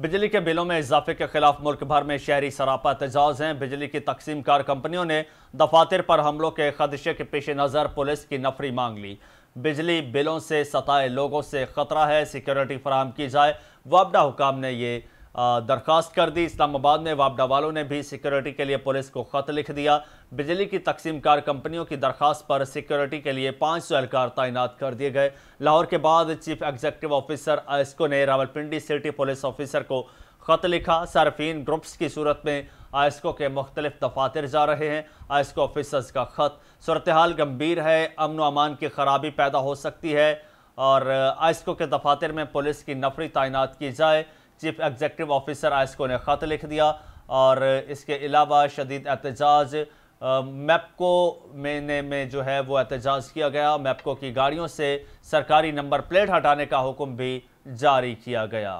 बिजली के बिलों में इजाफे के खिलाफ मुल्क भर में शहरी सरापा तजाज हैं बिजली की तकसीम कार कंपनियों ने दफातर पर हमलों के खदशे के पेश नज़र पुलिस की नफरी मांग ली बिजली बिलों से सताए लोगों से ख़तरा है सिक्योरिटी फराहम की जाए वबडा हुकाम ने ये दरख्वास्त कर दी इस्लामाबाद में वापडा वालों ने भी सिक्योरिटी के लिए पुलिस को ख़त लिख दिया बिजली की तकसीम कार कंपनियों की दरख्वास्त पर सिक्योरिटी के लिए पाँच सौ एहलकार तैनात कर दिए गए लाहौर के बाद चीफ एग्जीक्यूटिव ऑफिसर एस्को ने रावलपिंडी सिटी पुलिस ऑफिसर को ख़त लिखा सार्फिन ग्रुप्स की सूरत में आयस्को के मुख्तलिफ दफातर जा रहे हैं आयस्को ऑफिसर्स का ख़त सूरत हाल गंभीर है अमन अमान की खराबी पैदा हो सकती है और आयस्को के दफातर में पुलिस की नफरी तैनात की जाए चीफ एग्जेक्टिव ऑफिसर आइसको ने ख़त लिख दिया और इसके अलावा शदीद एहतजाज मैपको में में जो है वो एहतजाज किया गया मैपको की गाड़ियों से सरकारी नंबर प्लेट हटाने का हुक्म भी जारी किया गया